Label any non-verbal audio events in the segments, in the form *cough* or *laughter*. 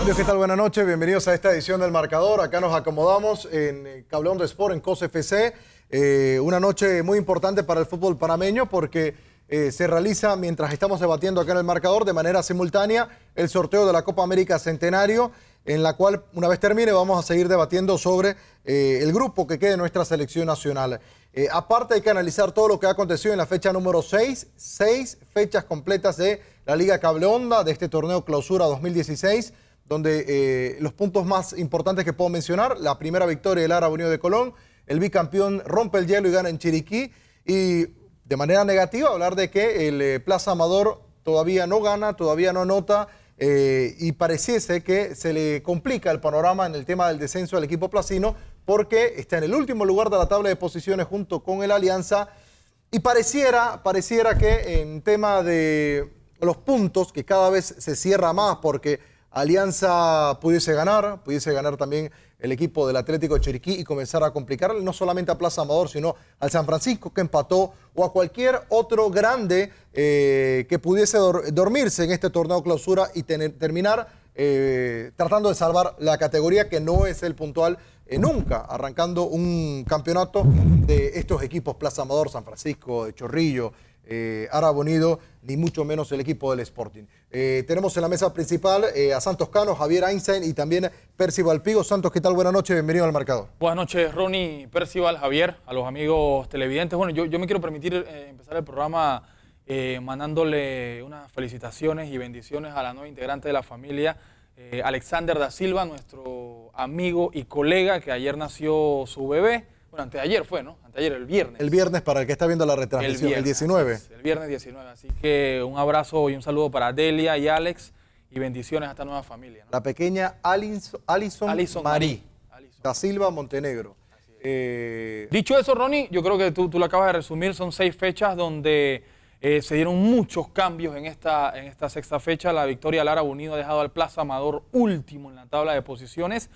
Amigos, ¿qué tal? Buenas noches, bienvenidos a esta edición del Marcador. Acá nos acomodamos en eh, Cableón de Sport, en COS FC. Eh, una noche muy importante para el fútbol panameño porque eh, se realiza, mientras estamos debatiendo acá en el Marcador, de manera simultánea, el sorteo de la Copa América Centenario, en la cual, una vez termine, vamos a seguir debatiendo sobre el grupo que quede nuestra selección nacional. aparte, hay que analizar todo lo que ha acontecido en la fecha número 6, 6 fechas completas de la Liga Cable de este torneo Clausura 2016, donde eh, los puntos más importantes que puedo mencionar, la primera victoria del Árabe Unido de Colón, el bicampeón rompe el hielo y gana en Chiriquí, y de manera negativa hablar de que el eh, Plaza Amador todavía no gana, todavía no anota, eh, y pareciese que se le complica el panorama en el tema del descenso del equipo placino, porque está en el último lugar de la tabla de posiciones junto con el Alianza, y pareciera, pareciera que en tema de, los puntos que cada vez se cierra más porque Alianza pudiese ganar, pudiese ganar también el equipo del Atlético Chiriquí y comenzar a complicarle no solamente a Plaza Amador, sino al San Francisco que empató o a cualquier otro grande eh, que pudiese dormirse en este torneo clausura y terminar eh, tratando de salvar la categoría que no es el puntual eh, nunca, arrancando un campeonato de estos equipos Plaza Amador, San Francisco, de Chorrillo, eh, Ara Bonido, ni mucho menos el equipo del Sporting. Eh, tenemos en la mesa principal eh, a Santos Cano, Javier Einstein y también Percival Pigo. Santos, ¿qué tal? Buenas noches, bienvenido al marcador. Buenas noches, Ronnie, Percival, Javier, a los amigos televidentes. Bueno, yo, yo me quiero permitir eh, empezar el programa mandándole unas felicitaciones y bendiciones a la nueva integrante de la familia, Alexander da Silva, nuestro amigo y colega que ayer nació su bebé. Bueno, anteayer fue, ¿no? Anteayer, el viernes. El viernes, para el que está viendo la retransmisión, el, 19. el viernes 19. Así que un abrazo y un saludo para Delia y Alex y bendiciones a esta nueva familia. La pequeña Alison, Alison, Marí, Silva Montenegro. Eh, Dicho eso, Ronnie, yo creo que tú, lo acabas de resumir, son seis fechas donde eh, se dieron muchos cambios en esta, en esta sexta fecha. La victoria Lara Unido ha dejado al Plaza Amador último en la tabla de posiciones.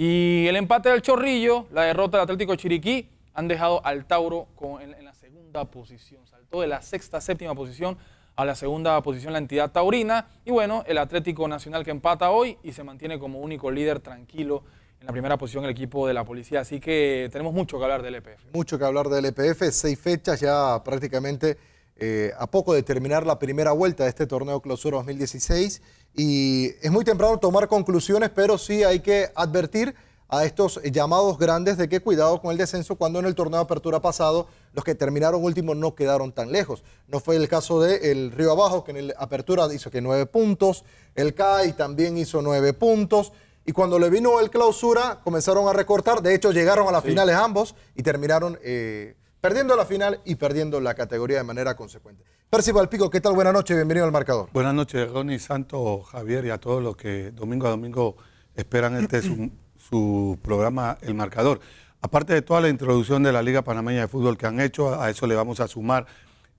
Y el empate del Chorrillo, la derrota del Atlético Chiriquí, han dejado al Tauro con, en, la segunda posición. Saltó de la sexta, séptima posición a la segunda posición la entidad taurina. Y bueno, el Atlético Nacional que empata hoy y se mantiene como único líder tranquilo en la primera posición el equipo de la policía. Así que tenemos mucho que hablar del EPF. Mucho que hablar del EPF. Seis fechas ya prácticamente eh, a poco de terminar la primera vuelta de este torneo Clausura 2016 y es muy temprano tomar conclusiones, pero sí hay que advertir a estos llamados grandes de que cuidado con el descenso cuando en el torneo de apertura pasado los que terminaron últimos no quedaron tan lejos. No fue el caso de el Río Abajo, que en el apertura hizo que nueve puntos, el CAI también hizo nueve puntos. Y cuando le vino el clausura, comenzaron a recortar. De hecho, llegaron a las finales ambos y terminaron eh, perdiendo la final y perdiendo la categoría de manera consecuente. Percival Pico, ¿qué tal? Buenas noches, bienvenido al marcador. Buenas noches, Ronnie Santo, Javier y a todos los que domingo a domingo esperan este *clears throat* su, programa El Marcador. Aparte de toda la introducción de la Liga Panameña de Fútbol que han hecho, a eso le vamos a sumar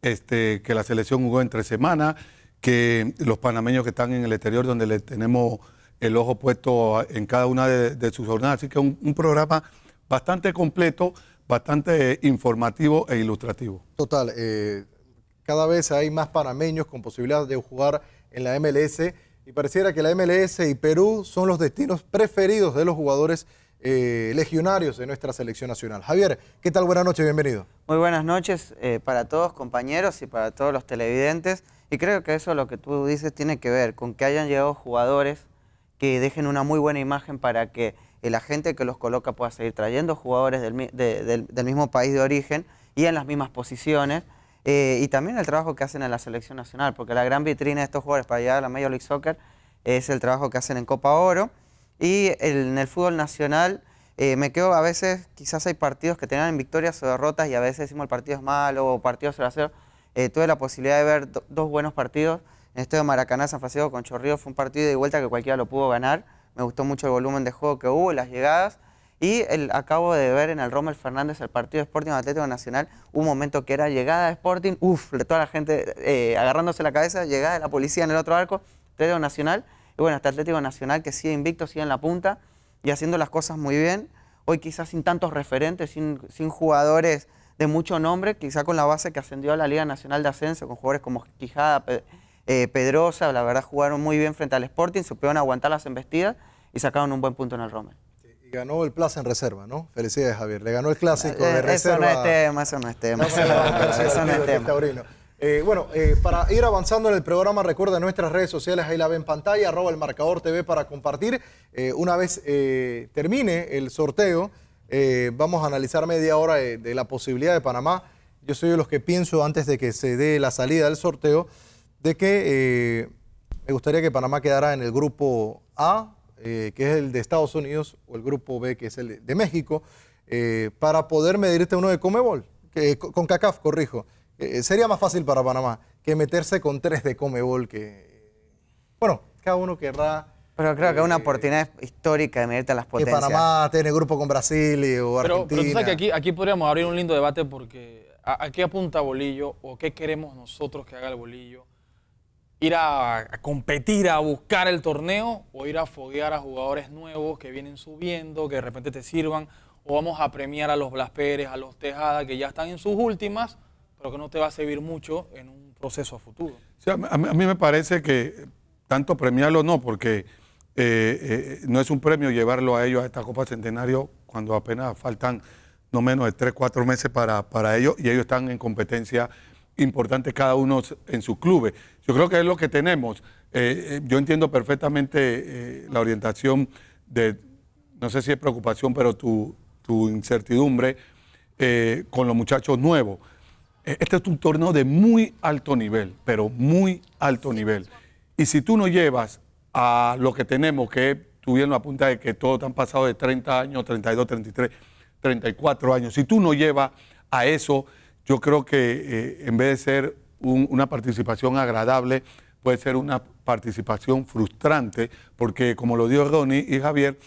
este, que la selección jugó entre semanas... que los panameños que están en el exterior donde le tenemos el ojo puesto en cada una de, sus jornadas. Así que un programa bastante completo bastante informativo e ilustrativo. Total, eh, cada vez hay más panameños con posibilidad de jugar en la MLS y pareciera que la MLS y Perú son los destinos preferidos de los jugadores eh, legionarios de nuestra selección nacional. Javier, ¿qué tal? Buenas noches, bienvenido. Muy buenas noches eh, para todos compañeros y para todos los televidentes. Y creo que eso lo que tú dices tiene que ver con que hayan llegado jugadores que dejen una muy buena imagen para que la gente que los coloca pueda seguir trayendo jugadores del, del, mismo país de origen y en las mismas posiciones. Eh, y también el trabajo que hacen en la selección nacional, porque la gran vitrina de estos jugadores para llegar a la Major League Soccer es el trabajo que hacen en Copa Oro. Y en el fútbol nacional eh, me quedo a veces, quizás hay partidos que tenían victorias o derrotas y a veces decimos el partido es malo o partido 0 a 0. Eh, tuve la posibilidad de ver dos buenos partidos en este de Maracaná San Francisco con Chorrillo fue un partido de vuelta que cualquiera lo pudo ganar. Me gustó mucho el volumen de juego que hubo, las llegadas. Y el, acabo de ver en el Rommel Fernández el partido de Sporting Atlético Nacional, un momento que era llegada de Sporting, uff, toda la gente eh, agarrándose la cabeza, llegada de la policía en el otro arco, Atlético Nacional. Y bueno, hasta Atlético Nacional que sigue invicto, sigue en la punta y haciendo las cosas muy bien. Hoy quizás sin tantos referentes, sin, jugadores de mucho nombre, quizás con la base que ascendió a la Liga Nacional de Ascenso, con jugadores como Quijada, eh, Pedrosa, la verdad, jugaron muy bien frente al Sporting, supieron aguantar las embestidas y sacaron un buen punto en el Rommel. Y ganó el plaza en reserva, ¿no? Felicidades, Javier. Le ganó el clásico eh, de reserva. Eso no es tema, eso no es tema. *laughs* tema. Eh, bueno, para ir avanzando en el programa, recuerda nuestras redes sociales, ahí la ven en pantalla, arroba el marcador TV para compartir. una vez termine el sorteo, vamos a analizar media hora de, la posibilidad de Panamá. Yo soy de los que pienso antes de que se dé la salida del sorteo de que eh, me gustaría que Panamá quedara en el grupo A, eh, que es el de Estados Unidos, o el grupo B, que es el de México, eh, para poder medirte este uno de Comebol, que, con CACAF, corrijo. sería más fácil para Panamá que meterse con tres de Comebol, que, bueno, cada uno querrá... Pero creo que es una oportunidad histórica de medirte a las potencias. Que Panamá tiene grupo con Brasil y, o Argentina. Pero tú sabes que aquí, aquí podríamos abrir un lindo debate porque a qué apunta Bolillo o qué queremos nosotros que haga el Bolillo? ir a, competir, a buscar el torneo o ir a foguear a jugadores nuevos que vienen subiendo, que de repente te sirvan, o vamos a premiar a los Blas Pérez, a los Tejada, que ya están en sus últimas, pero que no te va a servir mucho en un proceso a futuro. a, mí, me parece que tanto premiarlo no, porque eh, eh, no es un premio llevarlo a ellos a esta Copa Centenario cuando apenas faltan no menos de 3, 4 meses para, para ellos y ellos están en competencia ...importante cada uno en su clubes. Yo creo que es lo que tenemos. Eh, eh, yo entiendo perfectamente eh, la orientación de, no sé si es preocupación, pero tu, tu incertidumbre con los muchachos nuevos. Este es un torneo de muy alto nivel, pero muy alto nivel. Y si tú no llevas a lo que tenemos, que tuvieron la punta de que todos han pasado de 30 años, 32, 33, 34 años, si tú no llevas a eso, yo creo que eh, en vez de ser una participación agradable, puede ser una participación frustrante, porque como lo dio Ronnie y Javier,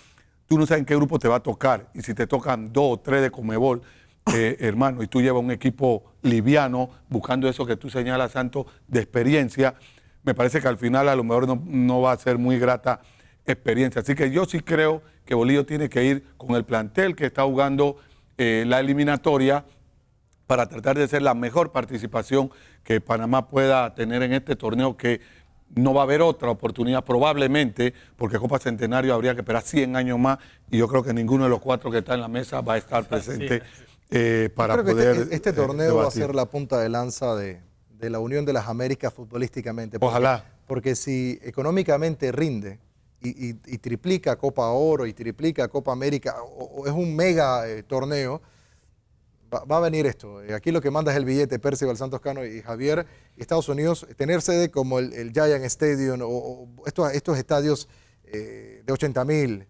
tú no sabes en qué grupo te va a tocar. Y si te tocan dos o tres de Comebol, eh, hermano, y tú llevas un equipo liviano, buscando eso que tú señalas, Santo, de experiencia, me parece que al final a lo mejor no, va a ser muy grata experiencia. Así que yo sí creo que Bolillo tiene que ir con el plantel que está jugando eh, la eliminatoria para tratar de ser la mejor participación que Panamá pueda tener en este torneo que no va a haber otra oportunidad probablemente, porque Copa Centenario habría que esperar 100 años más y yo creo que ninguno de los cuatro que está en la mesa va a estar presente eh, para este, poder... este, eh, torneo va a ser la punta de lanza de, la Unión de las Américas futbolísticamente. Ojalá. Porque si económicamente rinde, y, triplica Copa Oro y triplica Copa América, o, es un mega eh, torneo, va, a venir esto. Eh, aquí lo que manda es el billete Percival Santos Cano y Javier. Estados Unidos, eh, tener sede como el, Giant Stadium o, estos, estadios eh, de 80 mil,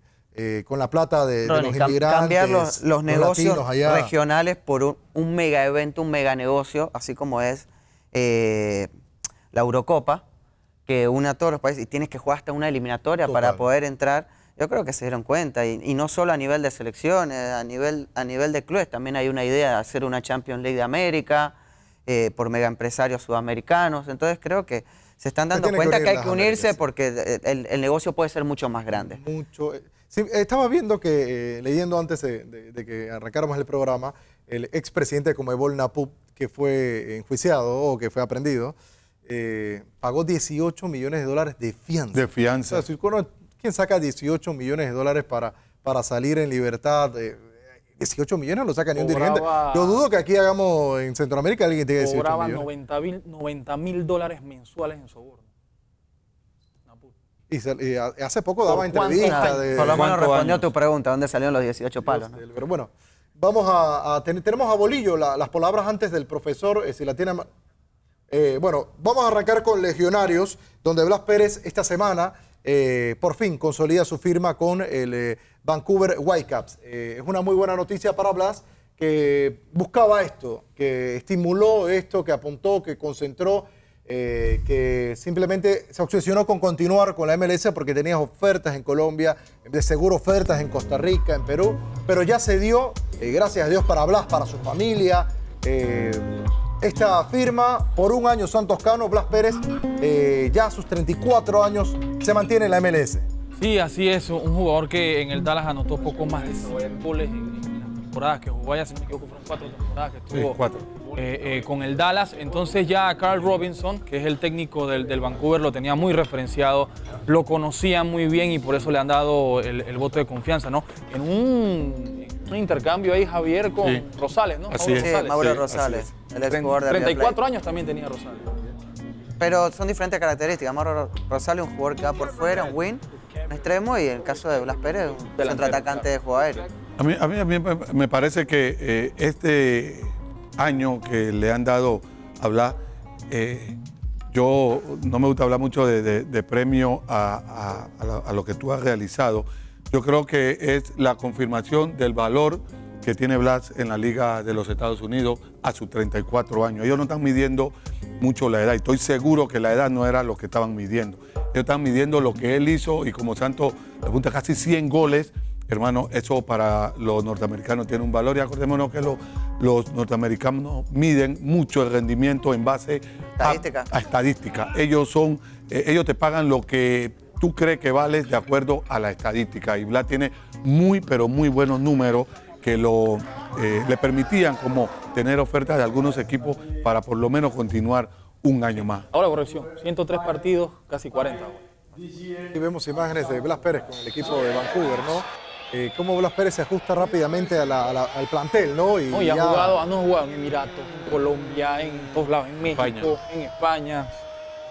con la plata de, los inmigrantes. Cambiar los, negocios regionales por un, mega evento, un mega negocio, así como es la Eurocopa, que una a todos los países y tienes que jugar hasta una eliminatoria para poder entrar yo creo que se dieron cuenta, y, no solo a nivel de selecciones, a nivel, a nivel de clubes, también hay una idea de hacer una Champions League de América eh, por mega empresarios sudamericanos, entonces creo que se están dando cuenta que, hay que unirse porque el, negocio puede ser mucho más grande. Mucho. Eh, estaba viendo que, eh, leyendo antes de, que arrancáramos el programa, el expresidente de Comebol Napup, que fue enjuiciado o que fue aprendido, pagó 18 millones de dólares de fianza. De fianza. O sea, si ¿Quién saca 18 millones de dólares para, para salir en libertad. 18 eh, millones lo saca ni un dirigente. Yo dudo que aquí hagamos en Centroamérica alguien tenga 18 cobraba 90 mil dólares mensuales en soborno. Y, hace poco daba entrevista De, por respondió a tu pregunta, ¿dónde salieron los 18 palos? Pero bueno, vamos a, tenemos a Bolillo las palabras antes del profesor, eh, si la tiene... Eh, bueno, vamos a arrancar con Legionarios, donde Blas Pérez esta semana eh, por fin consolida su firma con el eh, Vancouver Whitecaps. Eh, es una muy buena noticia para Blas, que buscaba esto, que estimuló esto, que apuntó, que concentró, que simplemente se obsesionó con continuar con la MLS porque tenías ofertas en Colombia, de seguro ofertas en Costa Rica, en Perú, pero ya se dio, gracias a Dios, para Blas, para su familia. Esta firma, por un año Santos Cano, Blas Pérez, eh, ya a sus 34 años, se mantiene en la MLS. Sí, así es, un jugador que en el Dallas anotó poco más de en, temporadas que jugó cuatro temporadas que estuvo eh, eh, con el Dallas. Entonces ya Carl Robinson, que es el técnico del, Vancouver, lo tenía muy referenciado, lo conocía muy bien y por eso le han dado el, voto de confianza, ¿no? En un, intercambio ahí Javier con Rosales, ¿no? Así es. Sí, Mauro Rosales. El 34 años también tenía Rosario. Pero son diferentes características. Amor Rosario es un jugador que va por fuera, un win, un extremo, y en el caso de Blas Pérez, un centroatacante de jugador. A mí, a mí, me parece que eh, este año que le han dado a Blas, eh, yo no me gusta hablar mucho de, premio a, a, lo que tú has realizado. Yo creo que es la confirmación del valor que tiene Blas en la Liga de los Estados Unidos a sus 34 años. Ellos no están midiendo mucho la edad y estoy seguro que la edad no era lo que estaban midiendo. Ellos están midiendo lo que él hizo y como Santos apunta casi 100 goles, hermano, eso para los norteamericanos tiene un valor y acordémonos que los norteamericanos miden mucho el rendimiento en base A, estadística. Ellos, son, eh, ellos te pagan lo que tú crees que vales de acuerdo a la estadística y Blas tiene muy, pero muy buenos números que lo, eh, le permitían como tener ofertas de algunos equipos para por lo menos continuar un año más. Ahora corrección, 103 partidos, casi 40. Y vemos imágenes de Blas Pérez con el equipo de Vancouver, ¿no? Eh, cómo Blas Pérez se ajusta rápidamente al plantel, ¿no? Y, han ha jugado, ah, han jugado en Emiratos, en Colombia, en todos lados, en México, en España.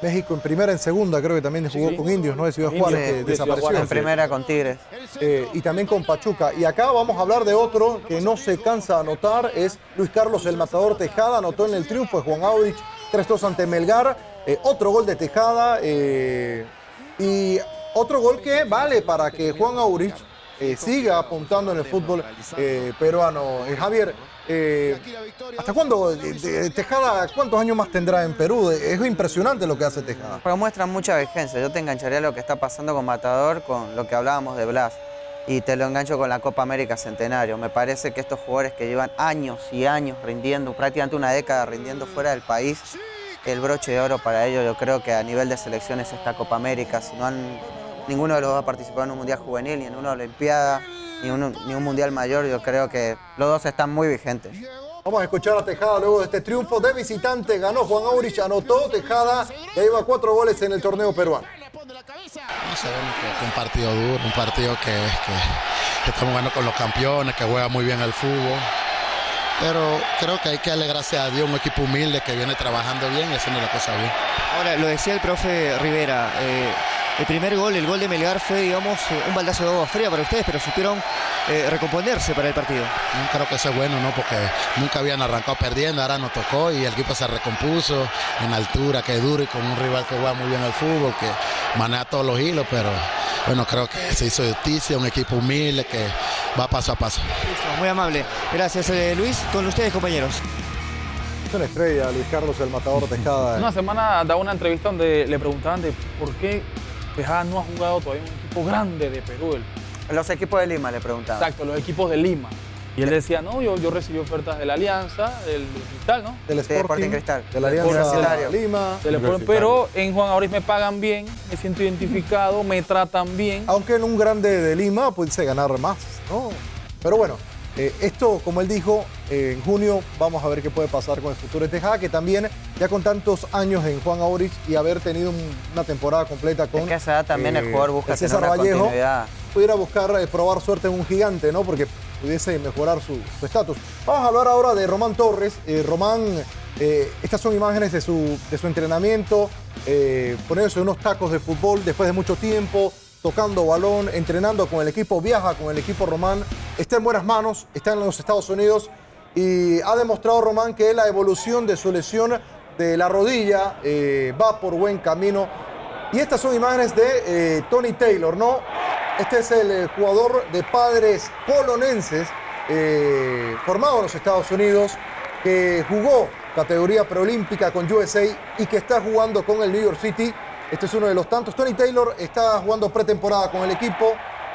México en primera, en segunda, creo que también jugó con Indios, ¿no? De Ciudad Juárez, de desapareció. En primera con Tigres. Eh, y también con Pachuca. Y acá vamos a hablar de otro que no se cansa de anotar, es Luis Carlos el Matador Tejada, anotó en el triunfo de Juan Aurich, 3-2 ante Melgar, eh, otro gol de Tejada eh, y otro gol que vale para que Juan Aurich siga apuntando en el fútbol peruano. Javier, eh, ¿Hasta cuándo? Eh, eh, Tejada, ¿cuántos años más tendrá en Perú? Es impresionante lo que hace Tejada. Pero muestra mucha vigencia Yo te engancharía lo que está pasando con Matador, con lo que hablábamos de Blas. Y te lo engancho con la Copa América Centenario. Me parece que estos jugadores que llevan años y años rindiendo, prácticamente una década rindiendo fuera del país, el broche de oro para ellos, yo creo que a nivel de selecciones está Copa América. Si no han, ninguno de los dos ha participado en un Mundial Juvenil ni en una Olimpiada ni un, mundial mayor, yo creo que los dos están muy vigentes. Vamos a escuchar a Tejada luego de este triunfo de visitante. Ganó Juan Aurich, anotó Tejada y iba cuatro goles en el torneo peruano. un partido duro, un partido que, estamos que, jugando con los campeones, que juega muy bien al fútbol. Pero creo que hay que alegrarse a Dios, un equipo humilde que viene trabajando bien y haciendo la cosa bien. Ahora, lo decía el profe Rivera, eh, el primer gol, el gol de Melgar fue, digamos, eh, un baldazo de agua fría para ustedes, pero supieron eh, recomponerse para el partido. Mm, creo que eso es bueno, ¿no? Porque nunca habían arrancado perdiendo, ahora no tocó y el equipo se recompuso en altura, que es duro y con un rival que juega muy bien al fútbol, que maneja todos los hilos, pero bueno, creo que se hizo justicia, un equipo humilde que va paso a paso. Muy amable. Gracias, eh, Luis. Con ustedes, compañeros una estrella, Luis Carlos el Matador de cada... Una semana da una entrevista donde le preguntaban de por qué no ha jugado todavía un equipo grande de Perú. Los equipos de Lima, le preguntaba. Exacto, los equipos de Lima. Y él decía, no, yo, yo recibí ofertas de la Alianza, del, Cristal, ¿no? Del de Cristal. De la Alianza de Lima. pero en Juan Auris me pagan bien, me siento identificado, me tratan bien. Aunque en un grande de Lima pudiese ganar más, ¿no? Pero bueno, eh, esto, como él dijo, en junio vamos a ver qué puede pasar con el futuro de Tejada, que también ya con tantos años en Juan Aurich y haber tenido una temporada completa con... también el eh, jugador busca César Vallejo, pudiera buscar eh, probar suerte en un gigante, ¿no? Porque pudiese mejorar su estatus. Vamos a hablar ahora de Román Torres. Román, estas son imágenes de su, de su entrenamiento, ponerse unos tacos de fútbol después de mucho tiempo, tocando balón, entrenando con el equipo, viaja con el equipo Román, está en buenas manos, está en los Estados Unidos y ha demostrado Román que la evolución de su lesión de la rodilla eh, va por buen camino. Y estas son imágenes de eh, Tony Taylor, ¿no? Este es el eh, jugador de padres polonenses formado en los Estados Unidos, que jugó categoría preolímpica con USA y que está jugando con el New York City este es uno de los tantos. Tony Taylor está jugando pretemporada con el equipo.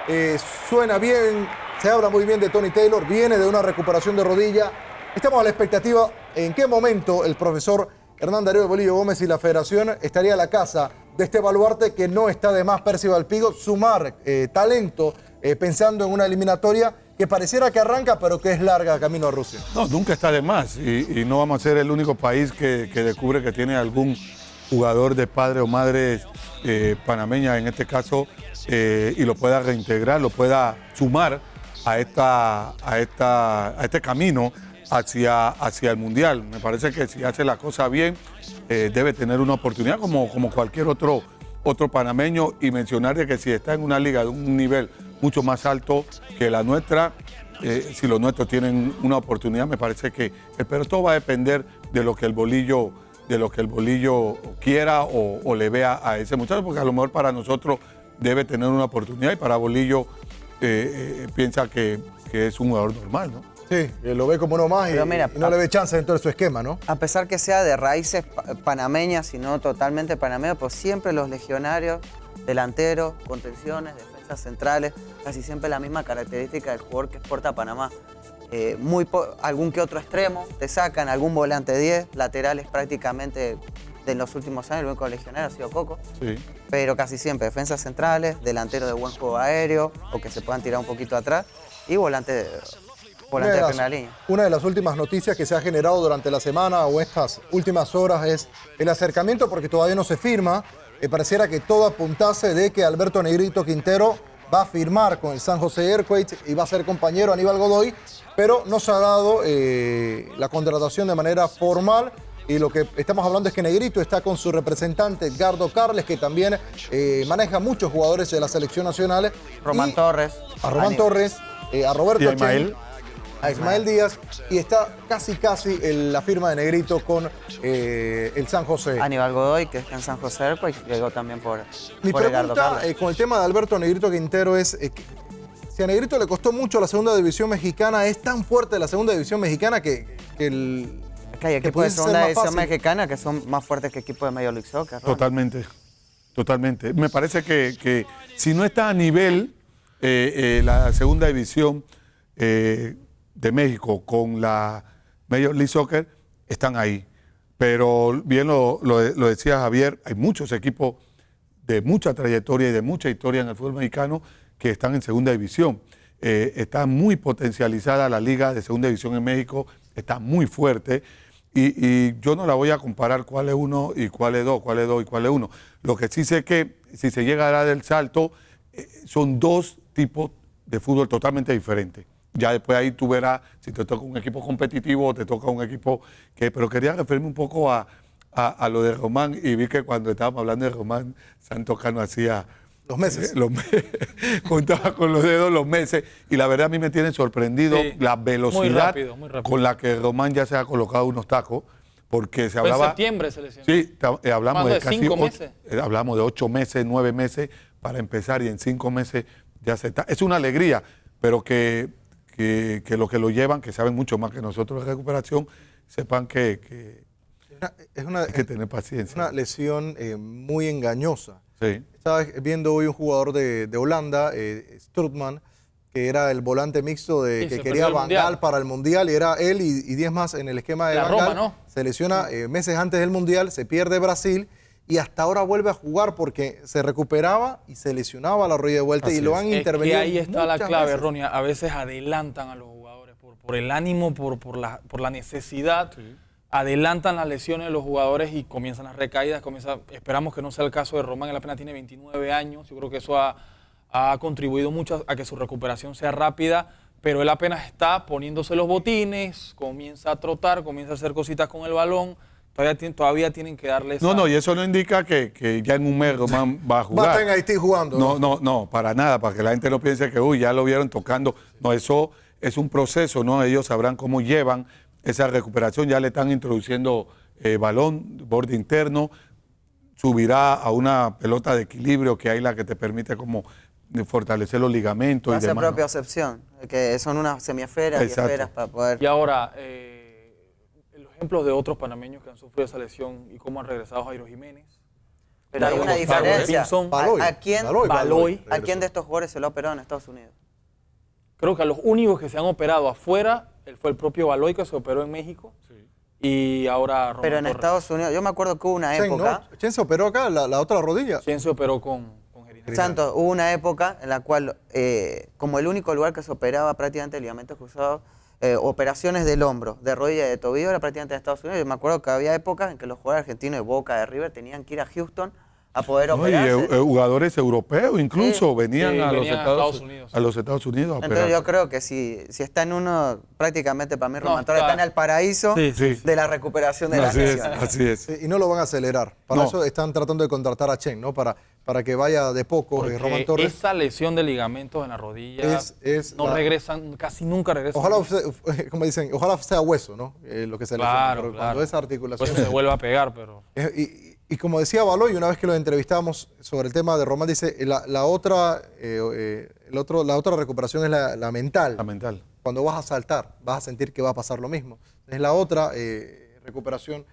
Eh, suena bien, se habla muy bien de Tony Taylor. Viene de una recuperación de rodilla. Estamos a la expectativa en qué momento el profesor Hernán Darío de Bolillo Gómez y la federación estaría a la casa de este baluarte que no está de más Percy Valpigo, sumar eh, talento eh, pensando en una eliminatoria que pareciera que arranca pero que es larga camino a Rusia. No, nunca está de más y, no vamos a ser el único país que descubre que tiene algún jugador de padres o madres... Eh, ...panameñas en este caso eh, y lo pueda reintegrar, lo pueda sumar a, esta, a, esta, este camino hacia, hacia el Mundial. Me parece que si hace la cosa bien, eh, debe tener una oportunidad como, como cualquier otro, otro panameño y mencionar que si está en una liga de un nivel mucho más alto que la nuestra, si los nuestros tienen una oportunidad, me parece que, pero todo va a depender de lo que el bolillo de lo que el bolillo quiera o, le vea a ese muchacho, porque a lo mejor para nosotros debe tener una oportunidad y para bolillo eh, eh, piensa que, es un jugador normal, ¿no? Sí, eh, lo ve como uno más y, no le ve chance dentro de su esquema, ¿no? A pesar que sea de raíces panameñas y no totalmente panameñas, pues siempre los legionarios, delanteros, contenciones, defensas centrales, casi siempre la misma característica del jugador que exporta a Panamá. Eh, muy algún que otro extremo, te sacan algún volante 10, laterales prácticamente de los últimos años, el único legionario ha sido Coco. Pero casi siempre defensas centrales, delantero de buen juego aéreo o que se puedan tirar un poquito atrás y volante de, primera línea. Una de las últimas noticias que se ha generado durante la semana o estas últimas horas es el acercamiento, porque todavía no se firma. Eh, pareciera que todo apuntase de que Alberto Negrito Quintero va a firmar con el San José Earthquakes y va a ser compañero Aníbal Godoy pero no se ha dado eh, la contratación de manera formal. Y lo que estamos hablando es que Negrito está con su representante Edgardo Carles, que también eh, maneja muchos jugadores de la selección nacional. Román Torres. A Román Torres, eh, a Roberto y a Ismael. A Ismael Díaz. Y está casi, casi la firma de Negrito con el San José. Aníbal Godoy, que está en San José, pues llegó también por. Mi pregunta con el tema de Alberto Negrito Quintero es: si a Negrito le costó mucho la segunda división mexicana, es tan fuerte la segunda división mexicana que, el. que hay equipos de segunda división mexicana que son más fuertes que equipos de Major League Soccer. Totalmente, totalmente. Me parece que, si no está a nivel eh, eh, la segunda división eh, de México con la Major League Soccer, están ahí. Pero bien lo decía Javier, hay muchos equipos de mucha trayectoria y de mucha historia en el fútbol mexicano que están en segunda división. Eh, está muy potencializada la liga de segunda división en México, está muy fuerte. Y, yo no la voy a comparar cuál es uno y cuál es dos, cuál es dos y cuál es uno. Lo que sí sé que si se llega a dar el salto, eh, son dos tipos de fútbol totalmente diferentes. Ya después ahí tú verás si te toca un equipo competitivo o te toca un equipo que... Pero quería referirme un poco a, a lo de Román y vi que cuando estábamos hablando de Román, Santos Cano hacía los meses. Contaba *laughs* con los dedos los meses. Y la verdad a mí me tiene sorprendido la velocidad con la que Román ya se ha colocado unos tacos. Porque se hablaba. en septiembre se lesionó. Sí, eh, hablamos de, cinco meses. Eh, hablamos de ocho meses, nueve meses para empezar y en cinco meses ya se está. Es una alegría, pero que, que, que los que lo llevan, que saben mucho más que nosotros de recuperación, sepan que, es una, que tener paciencia. Es una lesión eh, muy engañosa estaba viendo hoy un jugador de, Holanda, eh, Strutman, que era el volante mixto de que quería Bangal para el Mundial, y era él y 10 más en el esquema de La Se lesiona eh, meses antes del Mundial, se pierde Brasil y hasta ahora vuelve a jugar porque se recuperaba y se lesionaba la rueda de vuelta y lo han intervenido. Y ahí está la clave, Ronia. A veces adelantan a los jugadores por, el ánimo, por, por, la, por la necesidad. Sí adelantan las lesiones de los jugadores y comienzan las recaídas. Comienza, esperamos que no sea el caso de Román, él apenas tiene 29 años. Yo creo que eso ha, contribuido mucho a que su recuperación sea rápida, pero él apenas está poniéndose los botines, comienza a trotar, comienza a hacer cositas con el balón. Todavía, todavía tienen que darle. No, no, y eso no indica que, ya en un mes Román va a jugar. Va a estar en jugando. No, no, no, no, para nada, para que la gente no piense que, uy, ya lo vieron tocando. No, eso es un proceso, ¿no? Ellos sabrán cómo llevan, esa recuperación, ya le están introduciendo eh, balón, borde interno, subirá a una pelota de equilibrio que hay la que te permite como fortalecer los ligamentos. Esa y propia excepción, que son unas semiesferas y esferas para poder... Y ahora, eh, los ejemplos de otros panameños que han sufrido esa lesión y cómo han regresado Jairo Jiménez. Pero hay una diferencia. ¿A, quién, ¿A quién de estos jugadores se lo ha operado en Estados Unidos? Creo que a los únicos que se han operado afuera él fue el propio Baloy que se operó en México. Y ahora Pero en Estados Unidos, yo me acuerdo que hubo una época. ¿no? se operó acá, la, otra rodilla. ¿Quién se operó con, con Exacto, hubo una época en la cual, eh, como el único lugar que se operaba prácticamente ligamento cruzados, eh, operaciones del hombro, de rodilla de tobillo, era prácticamente en Estados Unidos. Yo me acuerdo que había épocas en que los jugadores argentinos de Boca, de River, tenían que ir a Houston a poder eh, jugadores europeos incluso venían, a, los Estados, Unidos. A los Estados Unidos Entonces yo creo que si, si está en uno, prácticamente para mí Romantor está, en el paraíso de la recuperación de la así Es, así es. Y no lo van a acelerar. Para eso están tratando de contratar a Chen, ¿no? Para, para que vaya de poco eh, Román Torres. Esa lesión de ligamentos en la rodilla no regresan, casi nunca regresan. Ojalá, *laughs* como dicen, ojalá sea hueso, ¿no? Eh, lo que se le claro. cuando esa articulación... Pues se vuelva a pegar, pero... *laughs* Y, y como decía Baloy, una vez que lo entrevistamos sobre el tema de Román, dice, eh, la, otra, eh, eh, el otro, la otra recuperación es la, mental. La mental. Cuando vas a saltar, vas a sentir que va a pasar lo mismo. Es la otra recuperación.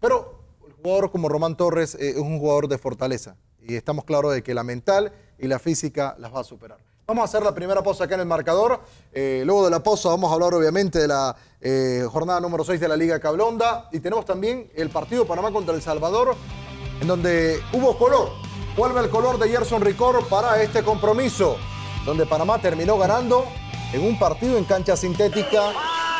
pero el jugador como Román Torres es un jugador de fortaleza. Y estamos claros de que la mental y la física las va a superar. Vamos a hacer la primera pausa acá en el marcador. Eh, luego de la pausa vamos a hablar obviamente de la eh, jornada número 6 de la Liga Cablonda. Y tenemos también el partido Panamá contra El Salvador, en donde hubo color. Vuelve el color de Gerson Ricor para este compromiso, donde Panamá terminó ganando en un partido en cancha sintética,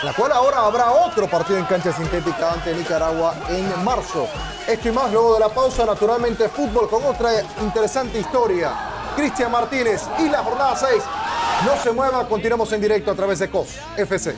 la cual ahora habrá otro partido en cancha sintética ante Nicaragua en marzo. Esto y más luego de la pausa, naturalmente fútbol con otra interesante historia Cristian Martínez y la jornada 6. No se mueva, continuamos en directo a través de COS FC.